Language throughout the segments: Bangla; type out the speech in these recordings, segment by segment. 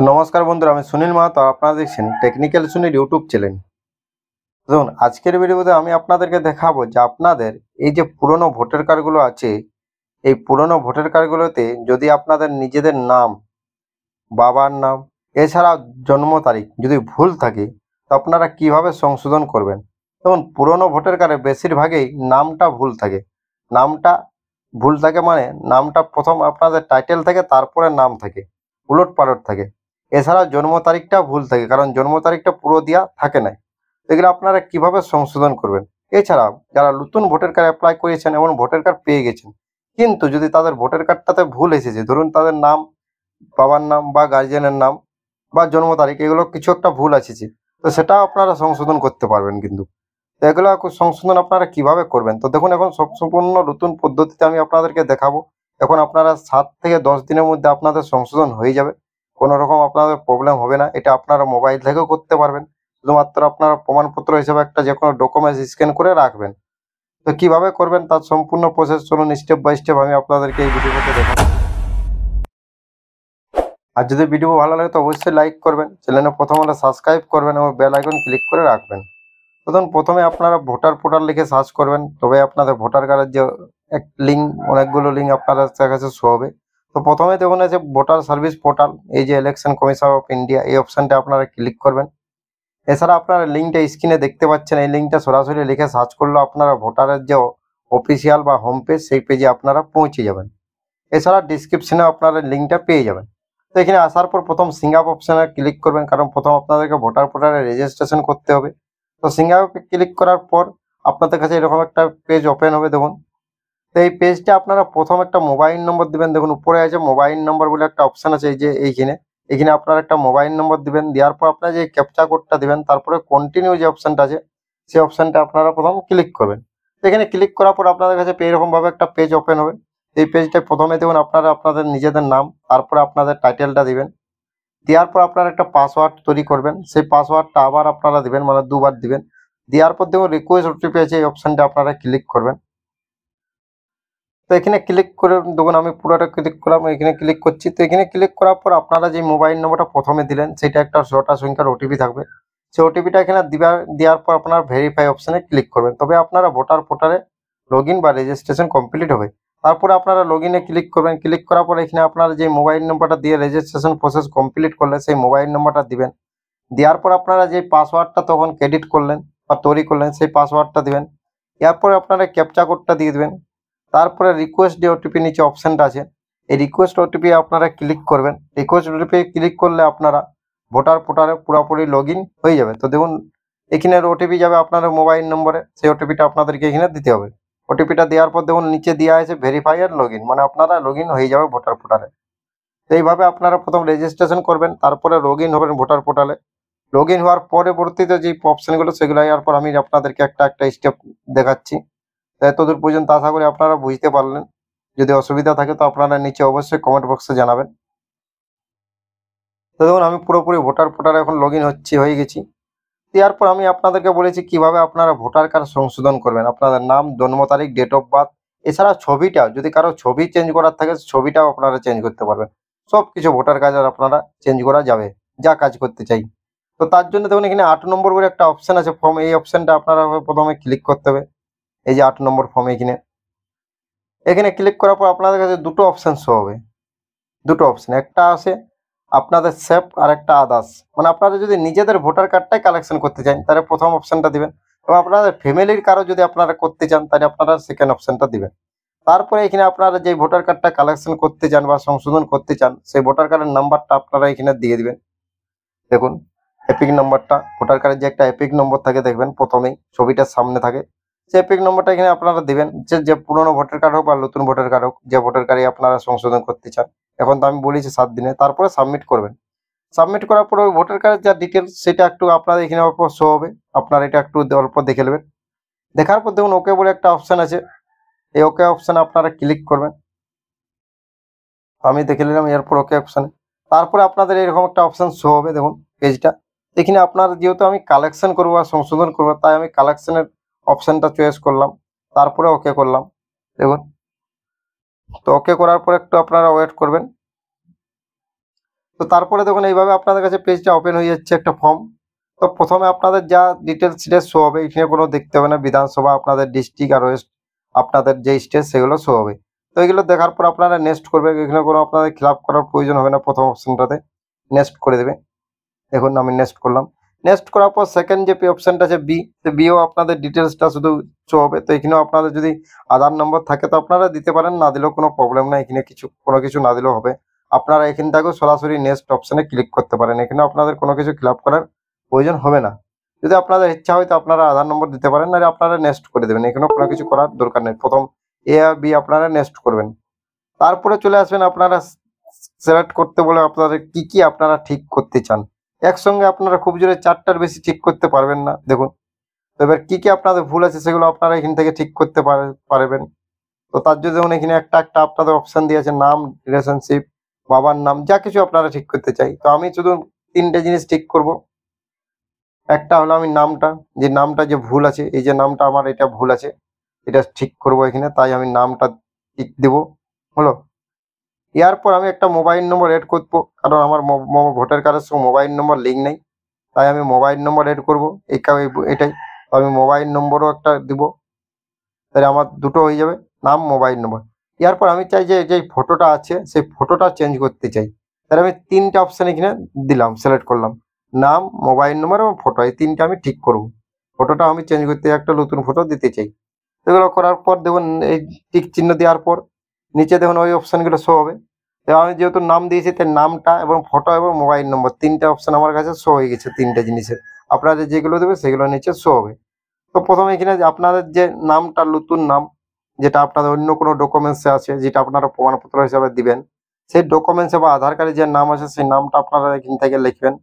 তো নমস্কার বন্ধুরা আমি সুনীল মাহাতো আপনারা দেখছেন টেকনিক্যাল সুনীল ইউটিউব চ্যানেল দেখুন আজকের ভিডিওতে আমি আপনাদেরকে দেখাবো যে আপনাদের এই যে পুরনো ভোটার কার্ডগুলো আছে এই পুরনো ভোটার কার্ডগুলোতে যদি আপনাদের নিজেদের নাম বাবার নাম এছাড়া জন্ম তারিখ যদি ভুল থাকে তো আপনারা কিভাবে সংশোধন করবেন দেখুন পুরনো ভোটার কার্ডে বেশিরভাগই নামটা ভুল থাকে নামটা ভুল থাকে মানে নামটা প্রথম আপনাদের টাইটেল থাকে তারপরে নাম থাকে উলট পালট থাকে এছাড়া জন্ম তারিখটা ভুল থাকে কারণ জন্ম তারিখটা পুরো দেওয়া থাকে না এগুলো আপনারা কিভাবে সংশোধন করবেন এছাড়া যারা নতুন ভোটার কার্ড অ্যাপ্লাই করেছেন এবং ভোটার কার্ড পেয়ে গেছেন কিন্তু যদি তাদের ভোটার কার্ডটাতে ভুল এসেছে ধরুন তাদের নাম বাবার নাম বা গার্জিয়ানের নাম বা জন্ম তারিখ এগুলো কিছু একটা ভুল আসেছে তো সেটা আপনারা সংশোধন করতে পারবেন কিন্তু এগুলো সংশোধন আপনারা কিভাবে করবেন তো দেখুন এখন সম্পূর্ণ নতুন পদ্ধতিতে আমি আপনাদেরকে দেখাবো এখন আপনারা সাত থেকে দশ দিনের মধ্যে আপনাদের সংশোধন হয়ে যাবে কোনো রকম আপনাদের প্রবলেম হবে না এটা আপনারা মোবাইল থেকেও করতে পারবেন শুধুমাত্র আপনারা প্রমাণপত্র হিসেবে একটা যে কোনো ডকুমেন্টস স্ক্যান করে রাখবেন তো কিভাবে করবেন তার সম্পূর্ণ প্রসেস চলুন স্টেপ বাই স্টেপ আমি আপনাদেরকে এই ভিডিওতে দেখাব আর যদি ভিডিও ভালো লাগে তো অবশ্যই লাইক করবেন চ্যানেলে প্রথম হলে সাবস্ক্রাইব করবেন এবং বেল আইকন ক্লিক করে রাখবেন প্রথম প্রথমে আপনারা ভোটার পোর্টাল লিখে সার্চ করবেন তবে আপনাদের ভোটার কার্ডের যে এক লিঙ্ক অনেকগুলো লিঙ্ক আপনার কাছে শো হবে তো প্রথমে দেখুন আছে ভোটার সার্ভিস পোর্টাল এই যে ইলেকশন কমিশন অফ ইন্ডিয়া এই অপশানটা আপনারা ক্লিক করবেন এছাড়া আপনারা লিঙ্কটা স্ক্রিনে দেখতে পাচ্ছেন এই লিঙ্কটা সরাসরি লিখে সার্চ করলে আপনারা ভোটারের যে অফিসিয়াল বা হোম পেজ সেই পেজে আপনারা পৌঁছে যাবেন এছাড়া ডিসক্রিপশনে আপনারা লিঙ্কটা পেয়ে যাবেন তো এখানে আসার পর প্রথম সিঙ্গাপ অপশানে ক্লিক করবেন কারণ প্রথম আপনাদেরকে ভোটার পোর্টালে রেজিস্ট্রেশন করতে হবে তো সিঙ্গাপে ক্লিক করার পর আপনাদের কাছে এরকম একটা পেজ ওপেন হবে দেখুন তো এই পেজটা আপনারা প্রথম একটা মোবাইল নম্বর দিবেন দেখুন উপরে আছে মোবাইল নম্বর বলে একটা অপশান আছে এই যে এইখানে এখানে আপনারা একটা মোবাইল নম্বর দিবেন দেওয়ার পর আপনারা যে ক্যাপচা কোডটা দিবেন তারপরে কন্টিনিউ যে অপশানটা আছে সেই অপশানটা আপনারা প্রথম ক্লিক করবেন এখানে ক্লিক করার পর আপনাদের কাছে এরকমভাবে একটা পেজ ওপেন হবে এই পেজটা প্রথমে দেখুন আপনারা আপনাদের নিজেদের নাম তারপরে আপনাদের টাইটেলটা দিবেন দেওয়ার পর আপনারা একটা পাসওয়ার্ড তৈরি করবেন সেই পাসওয়ার্ডটা আবার আপনারা দিবেন মানে দুবার দিবেন দেওয়ার পর দেখুন রিকোয়েস্ট ওটিপি আছে এই অপশানটা আপনারা ক্লিক করবেন তো এখানে ক্লিক করে দেখুন আমি পুরোটা ক্লিক করলাম এখানে ক্লিক করছি তো এখানে ক্লিক করার পর আপনারা যে মোবাইল নম্বরটা প্রথমে দিলেন সেটা একটা ছটা সংখ্যার ওটিপি থাকবে সেই ওটিপিটা এখানে দেওয়ার দেওয়ার পর আপনার ভেরিফাই অপশানে ক্লিক করবেন তবে আপনারা ভোটার পোর্টালে লগ বা রেজিস্ট্রেশন কমপ্লিট হবে তারপরে আপনারা লগ ক্লিক করবেন ক্লিক করার পর এখানে আপনারা যে মোবাইল নম্বরটা দিয়ে রেজিস্ট্রেশন প্রসেস কমপ্লিট করলে সেই মোবাইল নম্বরটা দিবেন দেওয়ার পর আপনারা যে পাসওয়ার্ডটা তখন ক্রেডিট করলেন বা তৈরি করলেন সেই পাসওয়ার্ডটা দিবেন এরপর আপনারা ক্যাপচা কোডটা দিয়ে দেবেন তারপরে রিকোয়েস্ট যে ওটিপি নিচে অপশানটা আছে এই রিকোয়েস্ট ওটিপি আপনারা ক্লিক করবেন রিকোয়েস্ট ওটিপি ক্লিক করলে আপনারা ভোটার পোর্টালে পুরোপুরি লগ হয়ে যাবে তো দেখুন এখানে ওটিপি যাবে আপনার মোবাইল নম্বরে সেই ওটিপিটা আপনাদেরকে এখানে দিতে হবে ওটিপিটা দেওয়ার পর দেখুন নিচে দেওয়া আছে ভেরিফাই আর লগ মানে আপনারা লগ হয়ে যাবে ভোটার পোর্টালে তো এইভাবে আপনারা প্রথম রেজিস্ট্রেশন করবেন তারপরে লগ হবেন ভোটার পোর্টালে লগ হওয়ার পরবর্তীতে যে অপশানগুলো সেগুলো পর আমি আপনাদেরকে একটা একটা স্টেপ দেখাচ্ছি এতদূর পর্যন্ত আশা করি আপনারা বুঝতে পারলেন যদি অসুবিধা থাকে তো আপনারা নিচে অবশ্যই কমেন্ট বক্সে জানাবেন তো দেখুন আমি পুরোপুরি ভোটার ফোটার এখন লগ ইন হচ্ছে হয়ে গেছি এরপর আমি আপনাদেরকে বলেছি কিভাবে আপনারা ভোটার কার্ড সংশোধন করবেন আপনাদের নাম জন্ম তারিখ ডেট অফ বার্থ এছাড়া ছবিটা যদি কারো ছবি চেঞ্জ করার থাকে ছবিটাও আপনারা চেঞ্জ করতে পারবেন সব কিছু ভোটার কার্ড আপনারা চেঞ্জ করা যাবে যা কাজ করতে চাই তো তার জন্য দেখুন এখানে আট নম্বর করে একটা অপশান আছে ফর্ম এই অপশানটা আপনারা প্রথমে ক্লিক করতে হবে এই যে আট নম্বর ফর্ম এখানে এখানে ক্লিক করার পর আপনাদের কাছে দুটো অপশান শো হবে দুটো অপশান একটা আছে আপনাদের সেফ আর একটা আদার্স মানে আপনারা যদি নিজেদের ভোটার কার্ডটাই কালেকশন করতে চান তাহলে প্রথম অপশানটা দিবেন এবং আপনাদের ফ্যামিলির কারো যদি আপনারা করতে চান তাহলে আপনারা সেকেন্ড অপশানটা দিবেন তারপরে এখানে আপনারা যে ভোটার কার্ডটা কালেকশন করতে চান বা সংশোধন করতে চান সেই ভোটার কার্ডের নাম্বারটা আপনারা এখানে দিয়ে দিবেন দেখুন এপিক নাম্বারটা ভোটার কার্ডের যে একটা এপিক নম্বর থাকে দেখবেন প্রথমেই ছবিটার সামনে থাকে সেই পিক নম্বরটা এখানে আপনারা দেবেন যে যে পুরনো ভোটার কার্ড হোক বা নতুন ভোটার কার্ড হোক যে ভোটার কার্ডে আপনারা সংশোধন করতে চান এখন তো আমি বলেছি সাত দিনে তারপরে সাবমিট করবেন সাবমিট করার পরে ওই ভোটার কার্ডের যা ডিটেলস সেটা একটু আপনাদের এখানে অল্প শো হবে আপনারা এটা একটু অল্প দেখে নেবেন দেখার পর দেখুন ওকে বলে একটা অপশান আছে এই ওকে অপশানে আপনারা ক্লিক করবেন আমি দেখে নিলাম এরপর ওকে অপশানে তারপরে আপনাদের এরকম একটা অপশান শো হবে দেখুন পেজটা এখানে আপনার যেহেতু আমি কালেকশন করবো বা সংশোধন করবো তাই আমি কালেকশনের অপশানটা চয়েস করলাম তারপরে ওকে করলাম দেখুন তো ওকে করার পর একটু আপনারা ওয়েট করবেন তো তারপরে দেখুন এইভাবে আপনাদের কাছে পেজটা ওপেন হয়ে যাচ্ছে একটা ফর্ম তো প্রথমে আপনাদের যা ডিটেলস স্টেট শো হবে এখানে কোনো দেখতে হবে না বিধানসভা আপনাদের ডিস্ট্রিক্ট আর ওয়েস্ট আপনাদের যে স্টেট সেগুলো শো হবে তো এগুলো দেখার পর আপনারা নেক্সট করবে এখানে কোনো আপনাদের খিলাপ করার প্রয়োজন হবে না প্রথম অপশানটাতে নেক্সট করে দেবে দেখুন আমি নেক্সট করলাম নেক্সট করার পর সেকেন্ড যে পে অপশানটা আছে বি তো বিও আপনাদের ডিটেলসটা শুধু হবে তো এখানেও আপনাদের যদি আধার নম্বর থাকে তো আপনারা দিতে পারেন না দিলেও কোনো প্রবলেম না এখানে কিছু কোনো কিছু না দিলেও হবে আপনারা এখান থেকেও সরাসরি নেক্সট অপশানে ক্লিক করতে পারেন এখানে আপনাদের কোনো কিছু ফিল করার প্রয়োজন হবে না যদি আপনাদের ইচ্ছা হয় তো আপনারা আধার নম্বর দিতে পারেন আর আপনারা নেক্সট করে দেবেন এখানেও কোনো কিছু করার দরকার নেই প্রথম এ আর বি আপনারা নেক্সট করবেন তারপরে চলে আসবেন আপনারা সিলেক্ট করতে বলে আপনাদের কি কি আপনারা ঠিক করতে চান একসঙ্গে আপনারা খুব জোরে চারটার বেশি ঠিক করতে পারবেন না দেখুন এবার কি কি আপনাদের ভুল আছে সেগুলো আপনারা এখান থেকে ঠিক করতে পারবেন তো তার জন্য যেমন এখানে একটা একটা আপনাদের অপশান দিয়েছে নাম রিলেশনশিপ বাবার নাম যা কিছু আপনারা ঠিক করতে চাই তো আমি শুধু তিনটে জিনিস ঠিক করব একটা হলো আমি নামটা যে নামটা যে ভুল আছে এই যে নামটা আমার এটা ভুল আছে এটা ঠিক করব এখানে তাই আমি নামটা ঠিক দেবো হলো ইয়ার পর আমি একটা মোবাইল নম্বর এড করবো কারণ আমার ভোটার কার্ডের সঙ্গে মোবাইল নম্বর লিঙ্ক নেই তাই আমি মোবাইল নম্বর এড করবো এই এটাই আমি মোবাইল নম্বরও একটা দিব তাহলে আমার দুটো হয়ে যাবে নাম মোবাইল নম্বর ইয়ার পর আমি চাই যে যে ফটোটা আছে সেই ফটোটা চেঞ্জ করতে চাই তাহলে আমি তিনটা অপশান কিনে দিলাম সিলেক্ট করলাম নাম মোবাইল নম্বর এবং ফটো এই তিনটা আমি ঠিক করব ফটোটা আমি চেঞ্জ করতে একটা নতুন ফটো দিতে চাই এগুলো করার পর দেখুন এই টিক চিহ্ন দেওয়ার পর নিচে দেখুন ওই অপশানগুলো শো হবে এবং আমি যেহেতু নাম দিয়েছি তাই নামটা এবং ফটো এবং মোবাইল নম্বর তিনটা অপশান আমার কাছে শো হয়ে গেছে তিনটা জিনিসের আপনাদের যেগুলো দেবে সেগুলো নিচে শো হবে তো প্রথমে এখানে আপনাদের যে নামটা নতুন নাম যেটা আপনাদের অন্য কোনো ডকুমেন্টসে আছে যেটা আপনারা প্রমাণপত্র হিসাবে দিবেন সেই ডকুমেন্টসে বা আধার কার্ডে যে নাম আছে সেই নামটা আপনারা এখান থেকে লিখবেন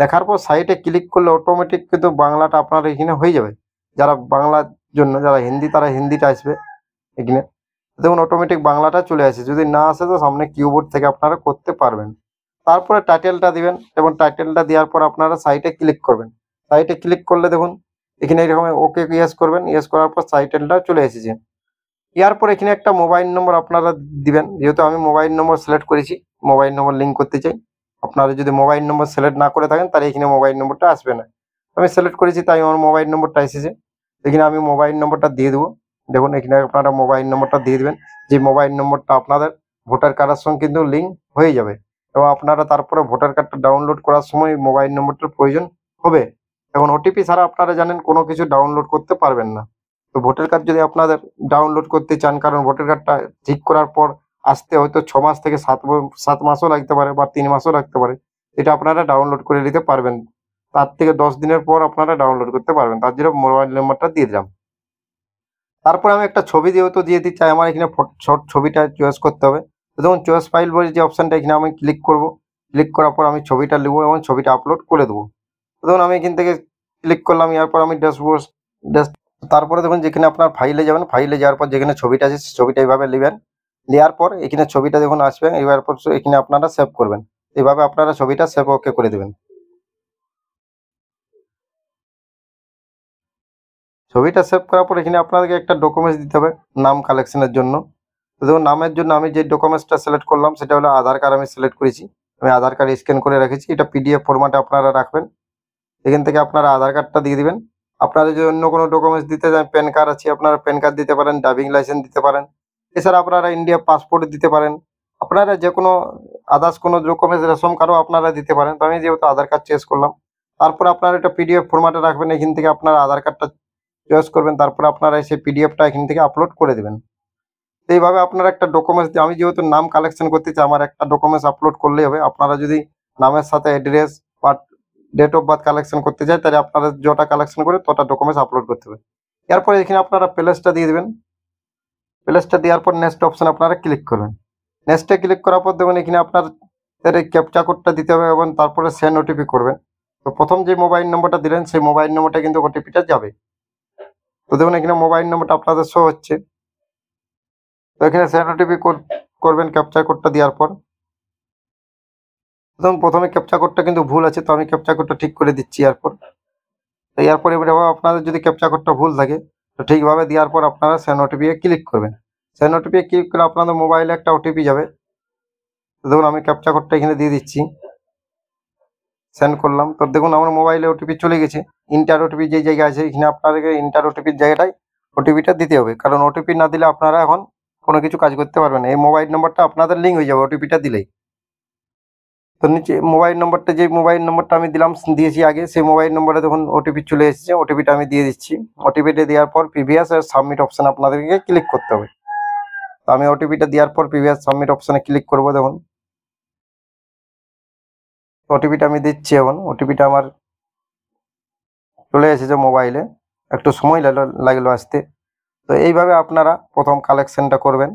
লেখার পর সাইটে ক্লিক করলে অটোমেটিক কিন্তু বাংলাটা আপনার এখানে হয়ে যাবে যারা বাংলার জন্য যারা হিন্দি তারা হিন্দিটা আসবে এখানে দেখুন অটোমেটিক বাংলাটা চলে আসে যদি না আসে তো সামনে কিউবোর্ড থেকে আপনারা করতে পারবেন তারপরে টাইটেলটা দিবেন এবং টাইটেলটা দেওয়ার পর আপনারা সাইটে ক্লিক করবেন সাইটে ক্লিক করলে দেখুন এখানে এরকম ওকে ইয়েস করবেন ইয়েস করার পর সাইটেলটা চলে এসেছে ইয়ার পর এখানে একটা মোবাইল নম্বর আপনারা দিবেন যেহেতু আমি মোবাইল নম্বর সিলেক্ট করেছি মোবাইল নম্বর লিঙ্ক করতে চাই আপনারা যদি মোবাইল নম্বর সিলেক্ট না করে থাকেন তাহলে এখানে মোবাইল নম্বরটা আসবে না আমি সিলেক্ট করেছি তাই আমার মোবাইল নম্বরটা এসেছে এখানে আমি মোবাইল নম্বরটা দিয়ে দেবো দেখুন এখানে আপনারা মোবাইল নম্বরটা দিয়ে দেবেন যে মোবাইল নম্বরটা আপনাদের ভোটার কার্ডের সঙ্গে কিন্তু লিঙ্ক হয়ে যাবে এবং আপনারা তারপরে ভোটার কার্ডটা ডাউনলোড করার সময় মোবাইল নম্বরটার প্রয়োজন হবে এখন ওটিপি ছাড়া আপনারা জানেন কোনো কিছু ডাউনলোড করতে পারবেন না তো ভোটার কার্ড যদি আপনাদের ডাউনলোড করতে চান কারণ ভোটার কার্ডটা ঠিক করার পর আসতে হয়তো ছ মাস থেকে সাত সাত মাসও লাগতে পারে বা তিন মাসও লাগতে পারে এটা আপনারা ডাউনলোড করে নিতে পারবেন তার থেকে দশ দিনের পর আপনারা ডাউনলোড করতে পারবেন তার জন্য মোবাইল নম্বরটা দিয়ে দিলাম তারপর আমি একটা ছবি যেহেতু দিয়ে দিতে চাই আমার এখানে শর্ট ছবিটা চয়েস করতে হবে তো দেখুন চয়েস ফাইল বলে যে অপশানটা এখানে আমি ক্লিক করব ক্লিক করার পর আমি ছবিটা লিখবো এবং ছবিটা আপলোড করে দেবো দেখুন আমি এখান থেকে ক্লিক করলাম এরপর আমি ড্যাশবোর্ড ড্যাশ তারপরে দেখুন যেখানে আপনার ফাইলে যাবেন ফাইলে যাওয়ার পর যেখানে ছবিটা আছে ছবিটা এইভাবে নেবেন নেওয়ার পর এখানে ছবিটা দেখুন আসবেন এবার পর এখানে আপনারা সেভ করবেন এইভাবে আপনারা ছবিটা সেভ ওকে করে দেবেন ছবিটা সেভ করার পর এখানে আপনাদেরকে একটা ডকুমেন্টস দিতে হবে নাম কালেকশনের জন্য তো দেখুন নামের জন্য আমি যে ডকুমেন্টসটা সিলেক্ট করলাম সেটা হলো আধার কার্ড আমি সিলেক্ট করেছি আমি আধার কার্ড স্ক্যান করে রেখেছি এটা পিডিএফ ফরম্যাটে আপনারা রাখবেন এখান থেকে আপনারা আধার কার্ডটা দিয়ে দিবেন আপনারা যদি অন্য কোনো ডকুমেন্টস দিতে চান প্যান কার্ড আছে আপনারা প্যান কার্ড দিতে পারেন ড্রাইভিং লাইসেন্স দিতে পারেন এছাড়া আপনারা ইন্ডিয়া পাসপোর্ট দিতে পারেন আপনারা যে কোনো আদার্স কোনো ডকুমেন্টস রেশন কার্ডও আপনারা দিতে পারেন তো আমি যেহেতু আধার কার্ড চেস করলাম তারপর আপনারা এটা পিডিএফ ফরম্যাটে রাখবেন এখান থেকে আপনারা আধার কার্ডটা চয়েস করবেন তারপর আপনারা সেই পিডিএফটা এখান থেকে আপলোড করে দেবেন তো এইভাবে আপনারা একটা ডকুমেন্টস দিয়ে আমি যেহেতু নাম কালেকশন করতে চাই আমার একটা ডকুমেন্টস আপলোড করলেই হবে আপনারা যদি নামের সাথে অ্যাড্রেস বা ডেট অফ বার্থ কালেকশন করতে চাই তাহলে আপনারা যটা কালেকশন করে তটা ডকুমেন্টস আপলোড করতে হবে এরপরে এখানে আপনারা প্লেসটা দিয়ে দেবেন প্লেসটা দেওয়ার পর নেক্সট অপশান আপনারা ক্লিক করবেন নেক্সটে ক্লিক করার পর দেখবেন এখানে আপনার এই ক্যাপচা কোডটা দিতে হবে এবং তারপরে সেন্ড ওটিপি করবেন তো প্রথম যে মোবাইল নম্বরটা দিলেন সেই মোবাইল নম্বরটা কিন্তু ওটিপিটা যাবে তো দেখুন এখানে মোবাইল নম্বরটা আপনাদের শো হচ্ছে তো এখানে স্যান্ড ওটিপি করবেন ক্যাপচার কোডটা দেওয়ার পর এবং প্রথমে ক্যাপচার কোডটা কিন্তু ভুল আছে তো আমি ক্যাপচার কোডটা ঠিক করে দিচ্ছি এরপর তো এরপর এবারে আপনাদের যদি ক্যাপচার কোডটা ভুল থাকে তো ঠিকভাবে দেওয়ার পর আপনারা স্যান ওটিপি ক্লিক করবেন স্যান ওটিপি ক্লিক করে আপনাদের মোবাইলে একটা ওটিপি যাবে দেখুন আমি ক্যাপচা কোডটা এখানে দিয়ে দিচ্ছি সেন্ড করলাম তো দেখুন আমার মোবাইলে ওটিপি চলে গেছে ইন্টার ওটিপি যে জায়গায় আছে এখানে আপনাদেরকে ইন্টার ওটিপির জায়গাটায় ওটিপিটা দিতে হবে কারণ ওটিপি না দিলে আপনারা এখন কোনো কিছু কাজ করতে পারবেন এই মোবাইল নম্বরটা আপনাদের লিঙ্ক হয়ে যাবে ওটিপিটা দিলেই তো নিচে মোবাইল নম্বরটা যে মোবাইল নম্বরটা আমি দিলাম দিয়েছি আগে সেই মোবাইল নম্বরে তখন ওটিপি চলে এসেছে ওটিপিটা আমি দিয়ে দিচ্ছি ওটিপিটা দেওয়ার পর প্রিভিয়াস আর সাবমিট অপশান আপনাদেরকে ক্লিক করতে হবে তো আমি ওটিপিটা দেওয়ার পর প্রিভিয়াস সাবমিট অপশানে ক্লিক করবো দেখুন ওটিপিটা আমি দিচ্ছি এখন ওটিপিটা আমার চলে এসেছে মোবাইলে একটু সময় লাগলো লাগলো আসতে তো এইভাবে আপনারা প্রথম কালেকশনটা করবেন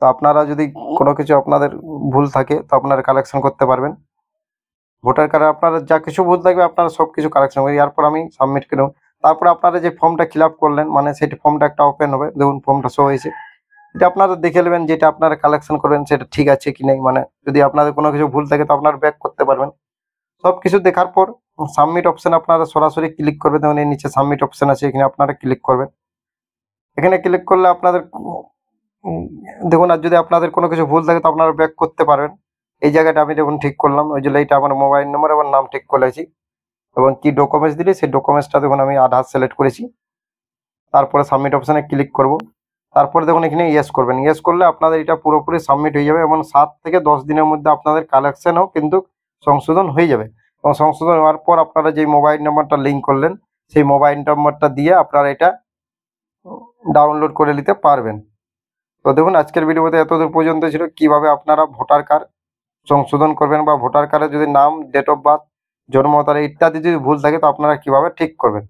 তো আপনারা যদি কোনো কিছু আপনাদের ভুল থাকে তো আপনারা কালেকশন করতে পারবেন ভোটার কার্ডে আপনারা যা কিছু ভুল থাকবে আপনারা সব কিছু কালেকশন করবেন এরপর আমি সাবমিট করলাম তারপর আপনারা যে ফর্মটা ফিল করলেন মানে সেটি ফর্মটা একটা ওপেন হবে দেখুন ফর্মটা শো হয়েছে এটা আপনারা দেখে নেবেন যেটা আপনারা কালেকশন করবেন সেটা ঠিক আছে কি নেই মানে যদি আপনাদের কোনো কিছু ভুল থাকে তো আপনারা ব্যাক করতে পারবেন সব কিছু দেখার পর সাবমিট অপশন আপনারা সরাসরি ক্লিক করবেন যেমন এই নিচে সাবমিট অপশন আছে এখানে আপনারা ক্লিক করবেন এখানে ক্লিক করলে আপনাদের দেখুন আর যদি আপনাদের কোনো কিছু ভুল থাকে তো আপনারা ব্যাক করতে পারবেন এই জায়গাটা আমি যখন ঠিক করলাম ওই জন্য এইটা আমার মোবাইল নম্বর এবং নাম ঠিক করেছি এবং কি ডকুমেন্টস দিলে সেই ডকুমেন্টসটা দেখুন আমি আধার সিলেক্ট করেছি তারপরে সাবমিট অপশানে ক্লিক করব তারপরে দেখুন এখানে ইয়েস করবেন ইয়েস করলে আপনাদের এটা পুরোপুরি সাবমিট হয়ে যাবে এবং সাত থেকে দশ দিনের মধ্যে আপনাদের কালেকশানও কিন্তু সংশোধন হয়ে যাবে এবং সংশোধন হওয়ার পর আপনারা যে মোবাইল নাম্বারটা লিঙ্ক করলেন সেই মোবাইল নাম্বারটা দিয়ে আপনারা এটা ডাউনলোড করে নিতে পারবেন তো দেখুন আজকের ভিডিওতে এতদূর পর্যন্ত ছিল কিভাবে আপনারা ভোটার কার্ড সংশোধন করবেন বা ভোটার কার্ডে যদি নাম ডেট অফ বার্থ জন্ম তারিখ ইত্যাদি যদি ভুল থাকে তো আপনারা কিভাবে ঠিক করবেন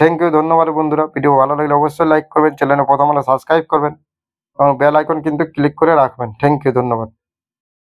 থ্যাংক ইউ ধন্যবাদ বন্ধুরা ভিডিও ভালো লাগলে অবশ্যই লাইক করবেন চ্যানেলে প্রথম আলো সাবস্ক্রাইব করবেন এবং বেল আইকন কিন্তু ক্লিক করে রাখবেন থ্যাংক ইউ ধন্যবাদ